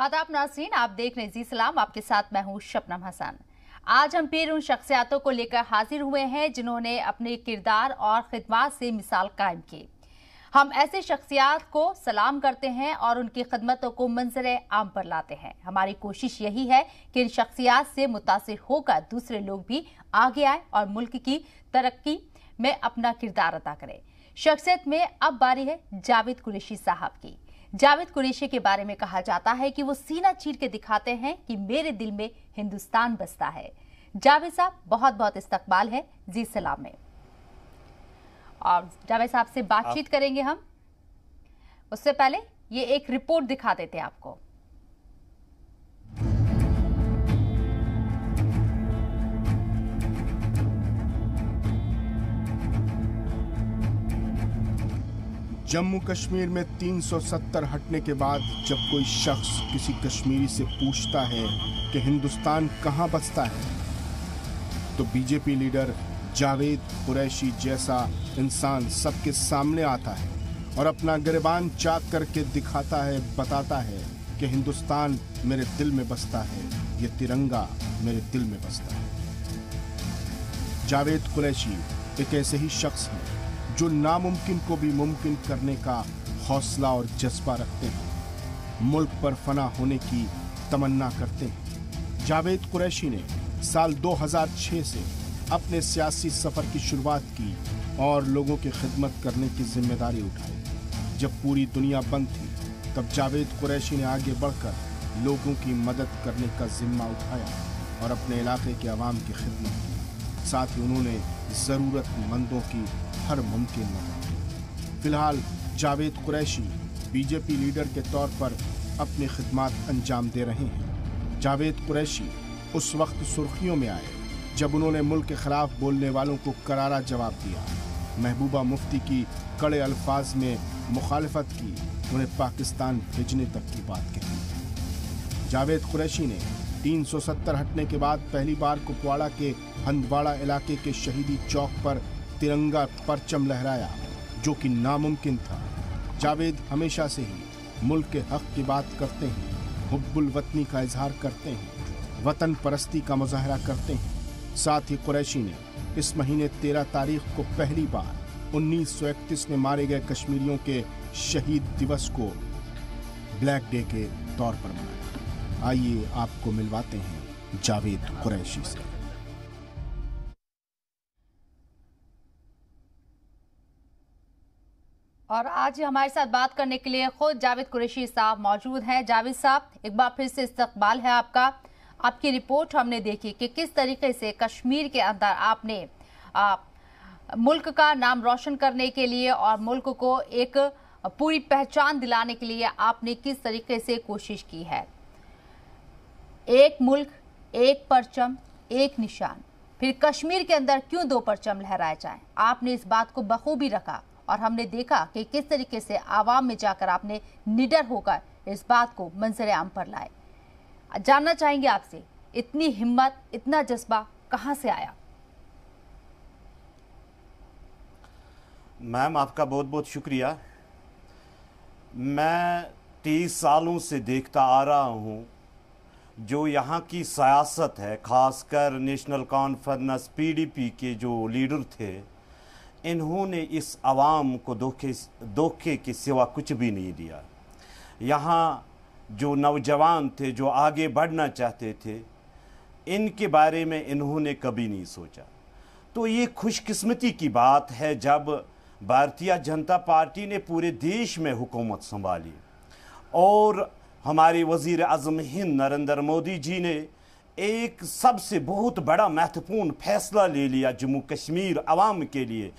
आदाब नाजरीन आप देख रहे जी सलाम आपके साथ मैं हूँ शबनम हसन आज हम फिर उन शख्सियातों को लेकर हाजिर हुए हैं जिन्होंने अपने किरदार और खिदमत से मिसाल कायम की हम ऐसे शख्सियात को सलाम करते हैं और उनकी खदमतों को मंजर आम पर लाते हैं हमारी कोशिश यही है कि इन शख्सियात से मुतासर होकर दूसरे लोग भी आगे आए और मुल्क की तरक्की में अपना किरदार अदा करें शख्सियत में अब बारी है जावेद कुरेशी साहब की जावेद कुरेशी के बारे में कहा जाता है कि वो सीना चीर के दिखाते हैं कि मेरे दिल में हिंदुस्तान बसता है जावेद साहब बहुत बहुत इस्तकबाल है जी सलाम में और जावेद साहब से बातचीत करेंगे हम उससे पहले ये एक रिपोर्ट दिखा देते आपको जम्मू कश्मीर में 370 हटने के बाद जब कोई शख्स किसी कश्मीरी से पूछता है कि हिंदुस्तान कहाँ बसता है तो बीजेपी लीडर जावेद कुरैशी जैसा इंसान सबके सामने आता है और अपना गिरबान चाक करके दिखाता है बताता है कि हिंदुस्तान मेरे दिल में बसता है ये तिरंगा मेरे दिल में बसता है जावेद कुरैशी एक ऐसे ही शख्स हैं जो नामुमकिन को भी मुमकिन करने का हौसला और जज्बा रखते हैं मुल्क पर फना होने की तमन्ना करते हैं जावेद कुरैशी ने साल 2006 से अपने सियासी सफर की शुरुआत की और लोगों की खिदमत करने की जिम्मेदारी उठाई जब पूरी दुनिया बंद थी तब जावेद कुरैशी ने आगे बढ़कर लोगों की मदद करने का जिम्मा उठाया और अपने इलाके के आवाम की खिदमत की साथ ही उन्होंने ज़रूरतमंदों की हर मुमकिन मदद फिलहाल जावेद कुरैशी बीजेपी लीडर के तौर पर अपनी खिदमत अंजाम दे रहे हैं जावेद कुरैशी उस वक्त सुर्खियों में आए जब उन्होंने मुल्क के खिलाफ बोलने वालों को करारा जवाब दिया महबूबा मुफ्ती की कड़े अल्फाज में मुखालफत की उन्हें पाकिस्तान भेजने तक की बात कही जावेद कुरैशी ने 370 हटने के बाद पहली बार कुपवाड़ा के हंदवाड़ा इलाके के शहीदी चौक पर तिरंगा परचम लहराया जो कि नामुमकिन था जावेद हमेशा से ही मुल्क के हक की बात करते हैं हब्बुल वतनी का इजहार करते हैं वतन परस्ती का मुजाहरा करते हैं साथ ही कुरैशी ने इस महीने तेरह तारीख को पहली बार इकतीस में मारे गए कश्मीरियों के शहीद दिवस को ब्लैक डे के तौर पर मनाया आइए आपको मिलवाते हैं जावेद कुरैशी से और आज हमारे साथ बात करने के लिए खुद जावेद कुरैशी साहब मौजूद हैं जावेद साहब एक बार फिर से इस्तकबाल है आपका आपकी रिपोर्ट हमने देखी कि किस तरीके से कश्मीर के अंदर आपने आ, मुल्क का नाम रोशन करने के लिए और मुल्क को एक पूरी पहचान दिलाने के लिए आपने किस तरीके से कोशिश की है एक मुल्क एक परचम एक निशान फिर कश्मीर के अंदर क्यों दो परचम लहराए जाएं? आपने इस बात को बखूबी रखा और हमने देखा कि किस तरीके से आवाम में जाकर आपने निडर होकर इस बात को मंजर आम पर लाए जानना चाहेंगे आपसे इतनी हिम्मत इतना जज्बा कहाँ से आया मैम आपका बहुत बहुत शुक्रिया मैं तीस सालों से देखता आ रहा हूँ जो यहाँ की सियासत है खासकर नेशनल कॉन्फ्रेंस पीडीपी के जो लीडर थे इन्होंने इस आवाम को धोखे धोखे के सिवा कुछ भी नहीं दिया यहाँ जो नौजवान थे जो आगे बढ़ना चाहते थे इनके बारे में इन्होंने कभी नहीं सोचा तो ये खुशकिस्मती की बात है जब भारतीय जनता पार्टी ने पूरे देश में हुकूमत संभाली और हमारे वजीर अजम हिंद नरेंद्र मोदी जी ने एक सबसे बहुत बड़ा महत्वपूर्ण फैसला ले लिया जम्मू कश्मीर आवाम के लिए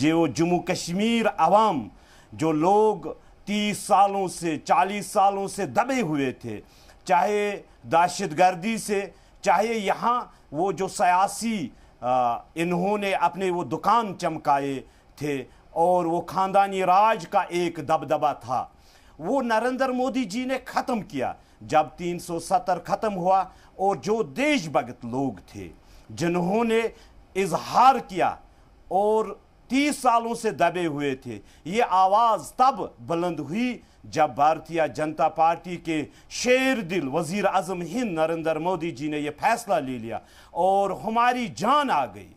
जो जम्मू कश्मीर आवाम जो लोग तीस सालों से चालीस सालों से दबे हुए थे चाहे दहशत गर्दी से चाहे यहाँ वो जो सियासी इन्होंने अपने वो दुकान चमकाए थे और वो ख़ानदानी राज का एक दबदबा था वो नरेंद्र मोदी जी ने ख़त्म किया जब 370 ख़त्म हुआ और जो देशभक्त लोग थे जिन्होंने इजहार किया और तीस सालों से दबे हुए थे ये आवाज़ तब बुलंद हुई जब भारतीय जनता पार्टी के शेर दिल वज़ी अजम हिंद नरेंद्र मोदी जी ने यह फैसला ले लिया और हमारी जान आ गई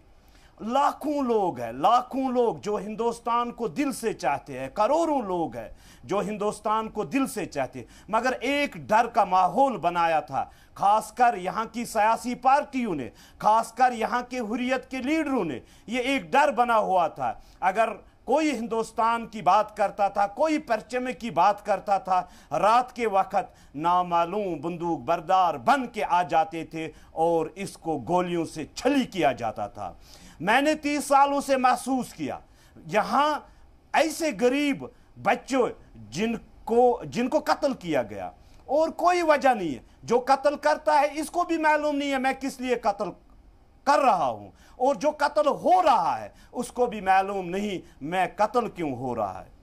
लाखों लोग हैं लाखों लोग जो हिंदुस्तान को दिल से चाहते हैं करोड़ों लोग हैं जो हिंदुस्तान को दिल से चाहते हैं मगर एक डर का माहौल बनाया था खासकर यहाँ की सियासी पार्टियों ने खासकर यहाँ के हुरियत के लीडरों ने ये एक डर बना हुआ था अगर कोई हिंदुस्तान की बात करता था कोई परचमे की बात करता था रात के वक्त नामालूम बंदूक बरदार बन के आ जाते थे और इसको गोलियों से छली किया जाता था मैंने तीस सालों से महसूस किया यहाँ ऐसे गरीब बच्चों जिनको जिनको कत्ल किया गया और कोई वजह नहीं है जो कत्ल करता है इसको भी मालूम नहीं है मैं किस लिए कत्ल कर रहा हूँ और जो कत्ल हो रहा है उसको भी मालूम नहीं मैं कत्ल क्यों हो रहा है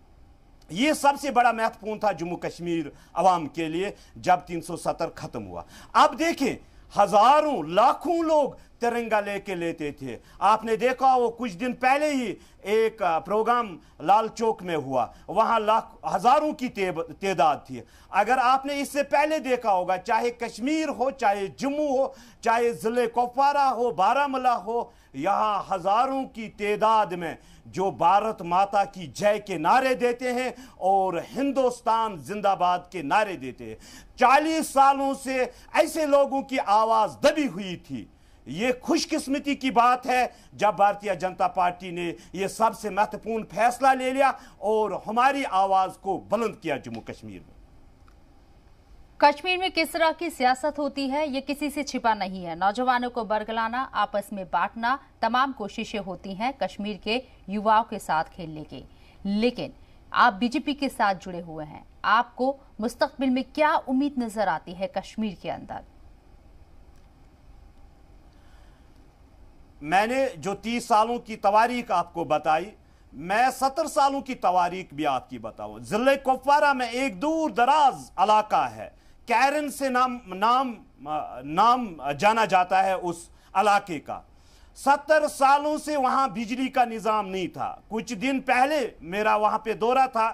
ये सबसे बड़ा महत्वपूर्ण था जम्मू कश्मीर आवाम के लिए जब 370 ख़त्म हुआ अब देखें हज़ारों लाखों लोग तिरंगा लेके लेते थे आपने देखा वो कुछ दिन पहले ही एक प्रोग्राम लाल चौक में हुआ वहाँ लाख हज़ारों की तादाद थी अगर आपने इससे पहले देखा होगा चाहे कश्मीर हो चाहे जम्मू हो चाहे ज़िले कुपवारा हो बारामूला हो यहाँ हज़ारों की तादाद में जो भारत माता की जय के नारे देते हैं और हिंदुस्तान जिंदाबाद के नारे देते हैं चालीस सालों से ऐसे लोगों की आवाज़ दबी हुई थी ये खुशकिस्मती की बात है जब भारतीय जनता पार्टी ने यह सबसे महत्वपूर्ण फैसला ले लिया और हमारी आवाज़ को बुलंद किया जम्मू कश्मीर में कश्मीर में किस तरह की सियासत होती है ये किसी से छिपा नहीं है नौजवानों को बरगलाना आपस में बांटना तमाम कोशिशें होती हैं कश्मीर के युवाओं के साथ खेलने की लेकिन आप बीजेपी के साथ जुड़े हुए हैं आपको मुस्तकबिल में क्या उम्मीद नजर आती है कश्मीर के अंदर मैंने जो तीस सालों की तवारीख आपको बताई मैं सत्तर सालों की तवारीख भी आपकी बताऊँ ज़िले कुपवारा में एक दूर दराज इलाका है कैरन से नाम नाम नाम जाना जाता है उस इलाके का सत्तर सालों से वहाँ बिजली का निज़ाम नहीं था कुछ दिन पहले मेरा वहाँ पे दौरा था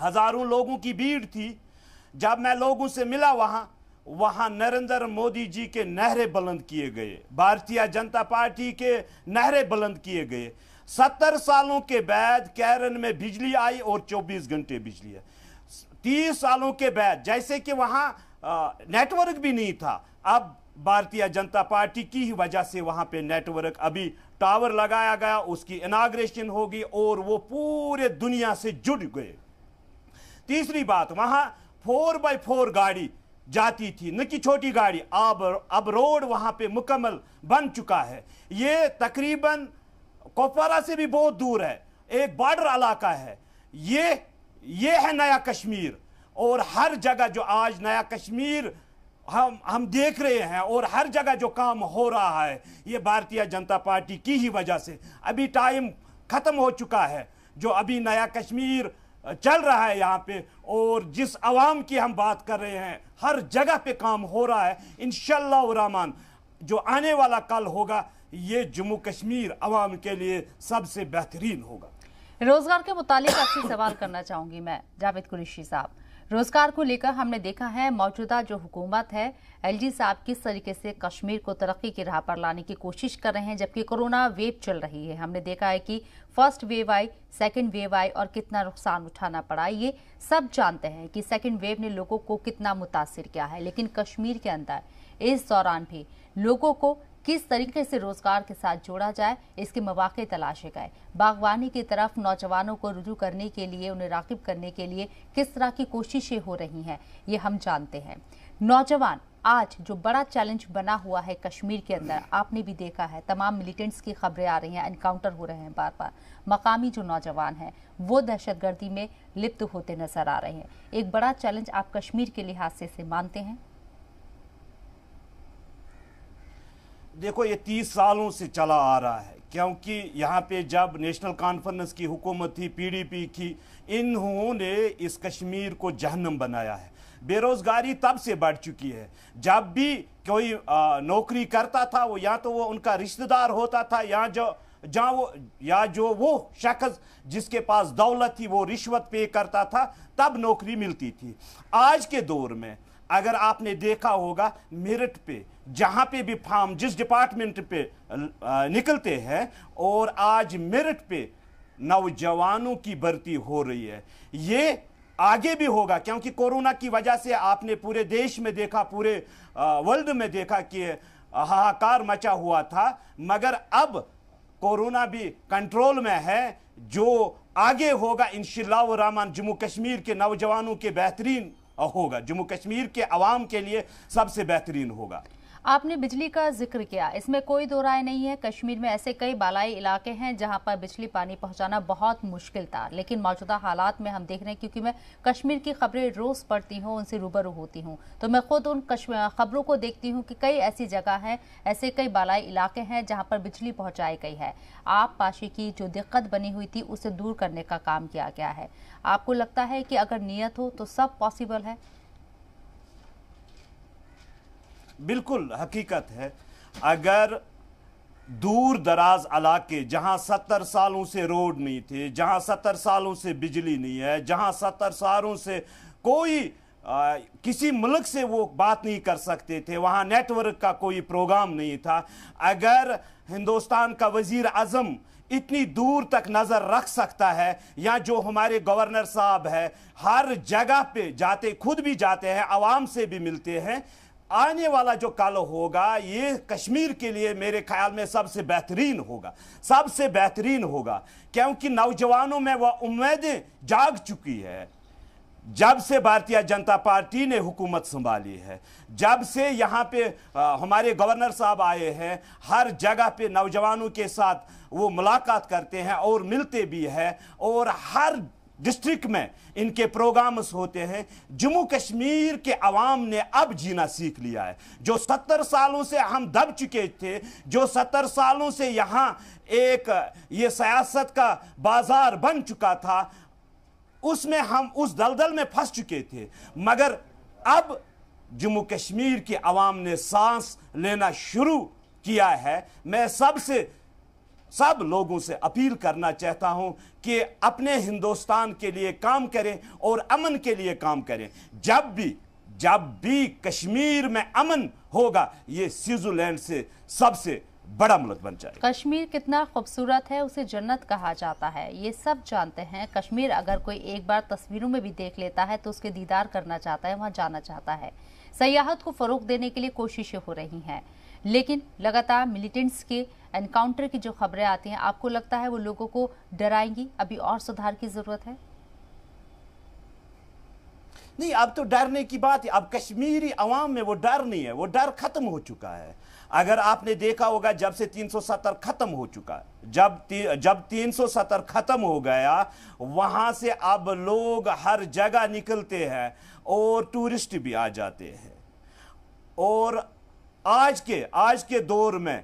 हज़ारों लोगों की भीड़ थी जब मैं लोगों से मिला वहाँ वहां नरेंद्र मोदी जी के नहरे बुलंद किए गए भारतीय जनता पार्टी के नहरे बुलंद किए गए सत्तर सालों के बाद कैरन में बिजली आई और 24 घंटे बिजली है तीस सालों के बाद जैसे कि वहां नेटवर्क भी नहीं था अब भारतीय जनता पार्टी की ही वजह से वहां पे नेटवर्क अभी टावर लगाया गया उसकी इनाग्रेशन होगी और वो पूरे दुनिया से जुड़ गए तीसरी बात वहां फोर बाई फोर गाड़ी जाती थी न कि छोटी गाड़ी अब अब रोड वहाँ पे मुकम्मल बन चुका है ये तकरीबन कोपवारा से भी बहुत दूर है एक बॉर्डर इलाका है ये ये है नया कश्मीर और हर जगह जो आज नया कश्मीर हम हम देख रहे हैं और हर जगह जो काम हो रहा है ये भारतीय जनता पार्टी की ही वजह से अभी टाइम ख़त्म हो चुका है जो अभी नया कश्मीर चल रहा है यहाँ पे और जिस आवाम की हम बात कर रहे हैं हर जगह पे काम हो रहा है इन शहमान जो आने वाला कल होगा ये जम्मू कश्मीर आवाम के लिए सबसे बेहतरीन होगा रोजगार के मुतालिक आपसे सवाल करना चाहूंगी मैं जावेद कुरेशी साहब रोजगार को लेकर हमने देखा है मौजूदा जो हुकूमत है एलजी साहब किस तरीके से कश्मीर को तरक्की की राह पर लाने की कोशिश कर रहे हैं जबकि कोरोना वेव चल रही है हमने देखा है कि फर्स्ट वेव आई सेकेंड वेव आई और कितना नुकसान उठाना पड़ा ये सब जानते हैं कि सेकेंड वेव ने लोगों को कितना मुतासर किया है लेकिन कश्मीर के अंदर इस दौरान भी लोगों को किस तरीके से रोजगार के साथ जोड़ा जाए इसके मौाक़े तलाशे गए बागवानी की तरफ नौजवानों को रुजू करने के लिए उन्हें रागिब करने के लिए किस तरह की कोशिशें हो रही हैं ये हम जानते हैं नौजवान आज जो बड़ा चैलेंज बना हुआ है कश्मीर के अंदर आपने भी देखा है तमाम मिलिटेंट्स की खबरें आ रही हैं इनकाउंटर हो रहे हैं बार बार मकामी जो नौजवान हैं वो दहशतगर्दी में लिप्त होते नजर आ रहे हैं एक बड़ा चैलेंज आप कश्मीर के लिहाज से मानते हैं देखो ये तीस सालों से चला आ रहा है क्योंकि यहाँ पे जब नेशनल कॉन्फ्रेंस की हुकूमत थी पीडीपी की इन्होंने इस कश्मीर को जहनम बनाया है बेरोज़गारी तब से बढ़ चुकी है जब भी कोई आ, नौकरी करता था वो या तो वो उनका रिश्तेदार होता था या जो जहाँ वो या जो वो शख्स जिसके पास दौलत थी वो रिश्वत पे करता था तब नौकरी मिलती थी आज के दौर में अगर आपने देखा होगा मेरिट पे जहाँ पे भी फार्म जिस डिपार्टमेंट पे निकलते हैं और आज मेरिट पे नौजवानों की भर्ती हो रही है ये आगे भी होगा क्योंकि कोरोना की वजह से आपने पूरे देश में देखा पूरे वर्ल्ड में देखा कि हाहाकार मचा हुआ था मगर अब कोरोना भी कंट्रोल में है जो आगे होगा इन रहमान जम्मू कश्मीर के नौजवानों के बेहतरीन होगा जम्मू कश्मीर के आवाम के लिए सबसे बेहतरीन होगा आपने बिजली का जिक्र किया इसमें कोई दो राय नहीं है कश्मीर में ऐसे कई बालाई इलाके हैं जहां पर बिजली पानी पहुंचाना बहुत मुश्किल था लेकिन मौजूदा हालात में हम देख रहे हैं क्योंकि मैं कश्मीर की खबरें रोज पढ़ती हूँ उनसे रूबरू होती हूँ तो मैं खुद उन खबरों को देखती हूँ कि कई ऐसी जगह है ऐसे कई बालाई इलाके हैं जहाँ पर बिजली पहुँचाई गई है आप पाशी की जो दिक्कत बनी हुई थी उसे दूर करने का काम किया गया है आपको लगता है कि अगर नीयत हो तो सब पॉसिबल है बिल्कुल हकीकत है अगर दूर दराज इलाके जहाँ सत्तर सालों से रोड नहीं थे जहाँ सत्तर सालों से बिजली नहीं है जहाँ सत्तर सालों से कोई आ, किसी मुल्क से वो बात नहीं कर सकते थे वहाँ नेटवर्क का कोई प्रोग्राम नहीं था अगर हिंदुस्तान का वजीर अजम इतनी दूर तक नज़र रख सकता है या जो हमारे गवर्नर साहब है हर जगह पे जाते खुद भी जाते हैं आवाम से भी मिलते हैं आने वाला जो काल होगा ये कश्मीर के लिए मेरे ख्याल में सबसे बेहतरीन होगा सबसे बेहतरीन होगा क्योंकि नौजवानों में वह उम्मीदें जाग चुकी है जब से भारतीय जनता पार्टी ने हुकूमत संभाली है जब से यहाँ पे हमारे गवर्नर साहब आए हैं हर जगह पे नौजवानों के साथ वो मुलाकात करते हैं और मिलते भी हैं और हर डिस्ट्रिक्ट में इनके प्रोग्राम्स होते हैं जम्मू कश्मीर के अवाम ने अब जीना सीख लिया है जो सत्तर सालों से हम दब चुके थे जो सत्तर सालों से यहाँ एक ये सियासत का बाजार बन चुका था उसमें हम उस दलदल में फंस चुके थे मगर अब जम्मू कश्मीर की आवाम ने सांस लेना शुरू किया है मैं सबसे सब लोगों से अपील करना चाहता हूं कि अपने हिंदुस्तान के लिए काम करें और अमन के लिए काम करें जब भी जब भी कश्मीर में अमन होगा ये स्विट्जरलैंड से सबसे बड़ा मुल्क बन जाए कश्मीर कितना खूबसूरत है उसे जन्नत कहा जाता है ये सब जानते हैं कश्मीर अगर कोई एक बार तस्वीरों में भी देख लेता है तो उसके दीदार करना चाहता है वहाँ जाना चाहता है सयाहत को फ़रोग देने के लिए कोशिशें हो रही हैं लेकिन लगातार मिलिटेंट्स के एनकाउंटर की जो खबरें आती हैं आपको लगता है वो लोगों को डराएंगी अभी और सुधार की ज़रूरत है नहीं अब तो डरने की बात है अब कश्मीरी आवाम में वो डर नहीं है वो डर खत्म हो चुका है अगर आपने देखा होगा जब से 370 खत्म हो चुका है जब ती, जब 370 खत्म हो गया वहां से अब लोग हर जगह निकलते हैं और टूरिस्ट भी आ जाते हैं और आज के आज के दौर में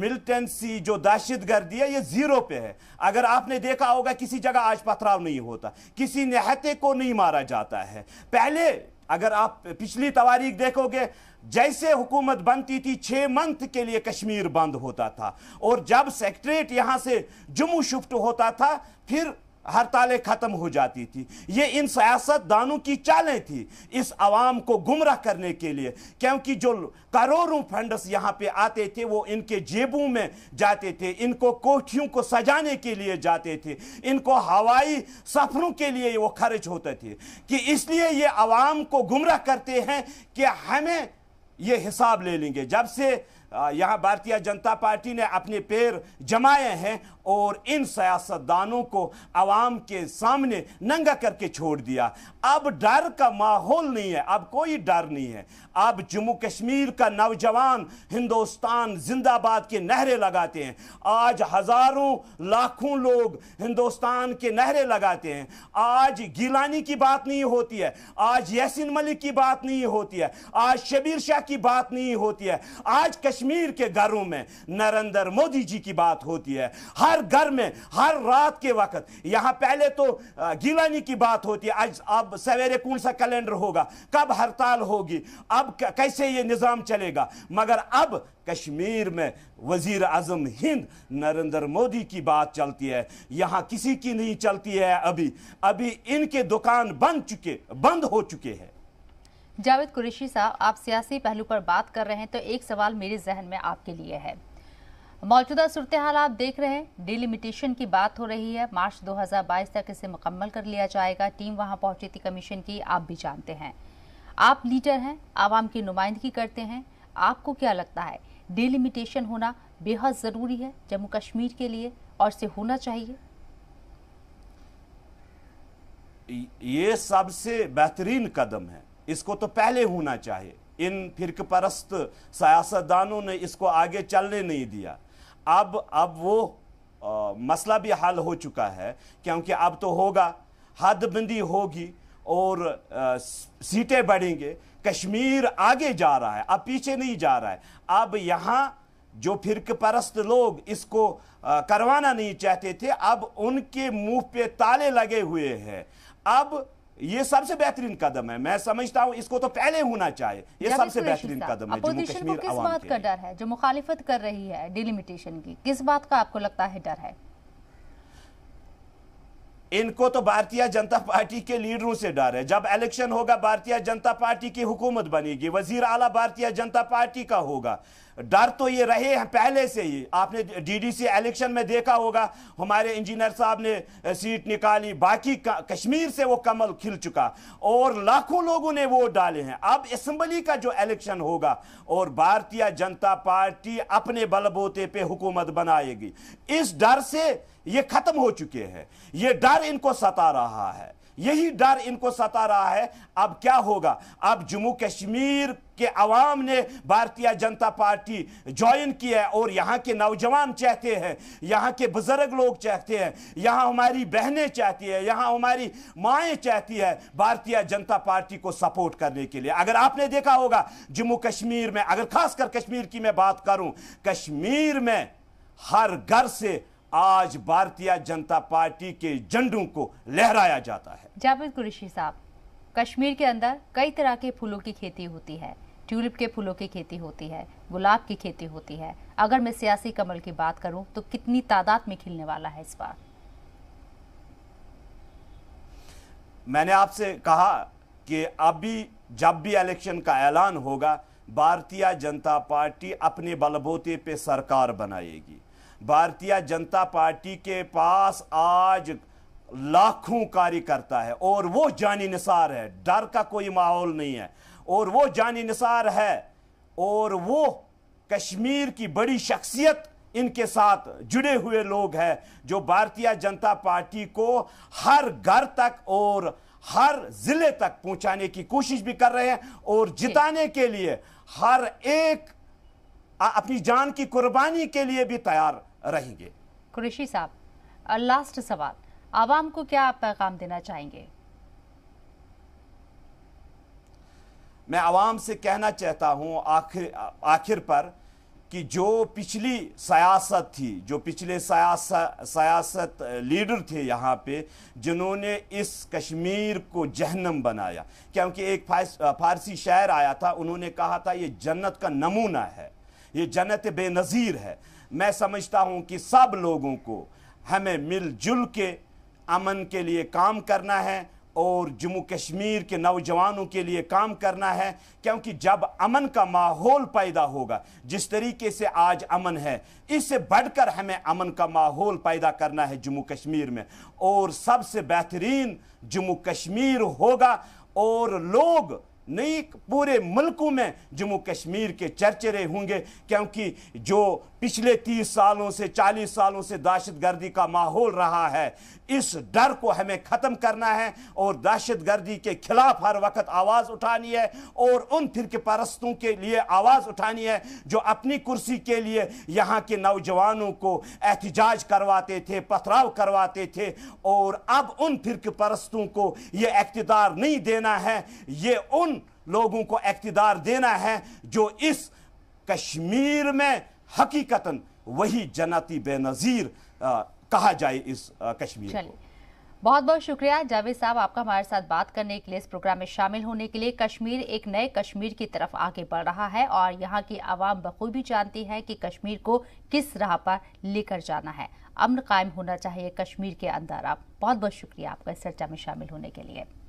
मिलिटेंसी जो दहशत गर्दी है ये जीरो पे है अगर आपने देखा होगा किसी जगह आज पथराव नहीं होता किसी निहते को नहीं मारा जाता है पहले अगर आप पिछली तवारीख देखोगे जैसे हुकूमत बनती थी छः मंथ के लिए कश्मीर बंद होता था और जब सेक्रेट यहाँ से जम्मू शिफ्ट होता था फिर हड़तालें ख़त्म हो जाती थी ये इन सियासतदानों की चालें थी इस आवाम को गुमराह करने के लिए क्योंकि जो करोड़ों फंडस यहाँ पे आते थे वो इनके जेबों में जाते थे इनको कोठियों को सजाने के लिए जाते थे इनको हवाई सफ़रों के लिए वो खर्च होते थे कि इसलिए ये आवाम को गुमराह करते हैं कि हमें ये हिसाब ले लेंगे जब से यहाँ भारतीय जनता पार्टी ने अपने पैर जमाए हैं और इन सियासतदानों को आवाम के सामने नंगा करके छोड़ दिया अब डर का माहौल नहीं है अब कोई डर नहीं है अब जम्मू कश्मीर का नौजवान हिंदुस्तान जिंदाबाद की नहरें लगाते हैं आज हज़ारों लाखों लोग हिंदुस्तान के नहरे लगाते हैं आज गिलानी की बात नहीं होती है आज यासिन मलिक की बात नहीं होती है आज शबीर शाह की बात नहीं होती है आज कश्मीर के घरों में नरेंद्र मोदी जी की बात होती है हर हर घर में हर रात के वक्त यहाँ पहले तो गिलानी की बात होती है आज अब सवेरे कौन सा कैलेंडर होगा कब हड़ताल होगी अब कैसे ये निज़ाम चलेगा मगर अब कश्मीर में वजीर अजम हिंद नरेंद्र मोदी की बात चलती है यहां किसी की नहीं चलती है अभी अभी इनके दुकान बंद चुके बंद हो चुके हैं जावेद कुरेशी साहब आप सियासी पहलू पर बात कर रहे हैं तो एक सवाल मेरे जहन में आपके लिए है मौजूदा सूरत हाल आप देख रहे हैं डिलिमिटेशन की बात हो रही है मार्च 2022 तक इसे मुकम्मल कर लिया जाएगा टीम वहां पहुंची थी कमीशन की आप भी जानते हैं आप लीडर हैं आवाम की नुमाइंदगी करते हैं आपको क्या लगता है डिलिमिटेशन होना बेहद ज़रूरी है जम्मू कश्मीर के लिए और इसे होना चाहिए ये सबसे बेहतरीन कदम है इसको तो पहले होना चाहिए इन फिरक परस्त सियासतदानों ने इसको आगे चलने नहीं दिया अब अब वो आ, मसला भी हल हो चुका है क्योंकि अब तो होगा हदबंदी होगी और सीटें बढ़ेंगे कश्मीर आगे जा रहा है अब पीछे नहीं जा रहा है अब यहाँ जो फिरक परस्त लोग इसको आ, करवाना नहीं चाहते थे अब उनके मुंह पे ताले लगे हुए हैं अब ये सबसे बेहतरीन कदम है मैं समझता हूँ इसको तो पहले होना चाहिए ये सबसे बेहतरीन कदम है जम्मू कश्मीर किस बात का डर है जो मुखालिफत कर रही है डिलिमिटेशन की किस बात का आपको लगता है डर है इनको तो भारतीय जनता पार्टी के लीडरों से डर है जब इलेक्शन होगा भारतीय जनता पार्टी की हुकूमत बनेगी वजीर आला भारतीय जनता पार्टी का होगा डर तो ये रहे हैं पहले से ही आपने डीडीसी इलेक्शन में देखा होगा हमारे इंजीनियर साहब ने सीट निकाली बाकी कश्मीर से वो कमल खिल चुका और लाखों लोगों ने वोट डाले हैं अब असम्बली का जो इलेक्शन होगा और भारतीय जनता पार्टी अपने बलबोते पे हुकूमत बनाएगी इस डर से ये खत्म हो चुके हैं ये डर इनको सता रहा है यही डर इनको सता रहा है अब क्या होगा अब जम्मू कश्मीर के अवाम ने भारतीय जनता पार्टी ज्वाइन किया है और यहाँ के नौजवान चाहते हैं यहाँ के बुजुर्ग लोग चाहते हैं यहाँ हमारी बहनें चाहती हैं यहाँ हमारी माएँ चाहती है भारतीय जनता पार्टी को सपोर्ट करने के लिए अगर आपने देखा होगा जम्मू कश्मीर में अगर खासकर कश्मीर की मैं बात करूँ कश्मीर में हर घर से आज भारतीय जनता पार्टी के झंडों को लहराया जाता है जावेद कुरेशी साहब कश्मीर के अंदर कई तरह के फूलों की खेती होती है ट्यूलिप के फूलों की खेती होती है गुलाब की खेती होती है अगर मैं सियासी कमल की बात करूं तो कितनी तादाद में खिलने वाला है इस बार मैंने आपसे कहा कि अभी जब भी इलेक्शन का ऐलान होगा भारतीय जनता पार्टी अपने बलबोते पे सरकार बनाएगी भारतीय जनता पार्टी के पास आज लाखों कार्यकर्ता है और वो जानी निसार है डर का कोई माहौल नहीं है और वो जानी निसार है और वो कश्मीर की बड़ी शख्सियत इनके साथ जुड़े हुए लोग हैं जो भारतीय जनता पार्टी को हर घर तक और हर जिले तक पहुंचाने की कोशिश भी कर रहे हैं और जिताने के लिए हर एक अपनी जान की कुर्बानी के लिए भी तैयार रहेंगे कुरेशी साहब लास्ट सवाल आवाम को क्या आप पैगाम देना चाहेंगे मैं आवाम से कहना चाहता हूं आखिर आखिर पर कि जो पिछली सियासत थी जो पिछले सियासत सियासत लीडर थे यहाँ पे जिन्होंने इस कश्मीर को जहनम बनाया क्योंकि एक फारसी शायर आया था उन्होंने कहा था ये जन्नत का नमूना है ये जन्नत बेनज़ीर है मैं समझता हूँ कि सब लोगों को हमें मिलजुल के अमन के लिए काम करना है और जम्मू कश्मीर के नौजवानों के लिए काम करना है क्योंकि जब अमन का माहौल पैदा होगा जिस तरीके से आज अमन है इससे बढ़कर हमें अमन का माहौल पैदा करना है जम्मू कश्मीर में और सबसे बेहतरीन जम्मू कश्मीर होगा और लोग नहीं पूरे मुल्कों में जम्मू कश्मीर के रहे होंगे क्योंकि जो पिछले तीस सालों से चालीस सालों से दहशत गर्दी का माहौल रहा है इस डर को हमें ख़त्म करना है और दहशत गर्दी के खिलाफ हर वक्त आवाज़ उठानी है और उन फिरके परस्तों के लिए आवाज़ उठानी है जो अपनी कुर्सी के लिए यहाँ के नौजवानों को एहतजाज करवाते थे पथराव करवाते थे और अब उन फिरके परस्तों को ये इकतदार नहीं देना है ये उन लोगों को इकतदार देना है जो इस कश्मीर में हकीकतन वही जनाती बेनज़ीर कहा जाए इस कश्मीर को बहुत बहुत शुक्रिया जावेद साहब आपका हमारे साथ बात करने के लिए इस प्रोग्राम में शामिल होने के लिए कश्मीर एक नए कश्मीर की तरफ आगे बढ़ रहा है और यहाँ की आवाम बखूबी जानती है कि कश्मीर को किस राह पर लेकर जाना है अमन कायम होना चाहिए कश्मीर के अंदर आप बहुत बहुत शुक्रिया आपका इस चर्चा में शामिल होने के लिए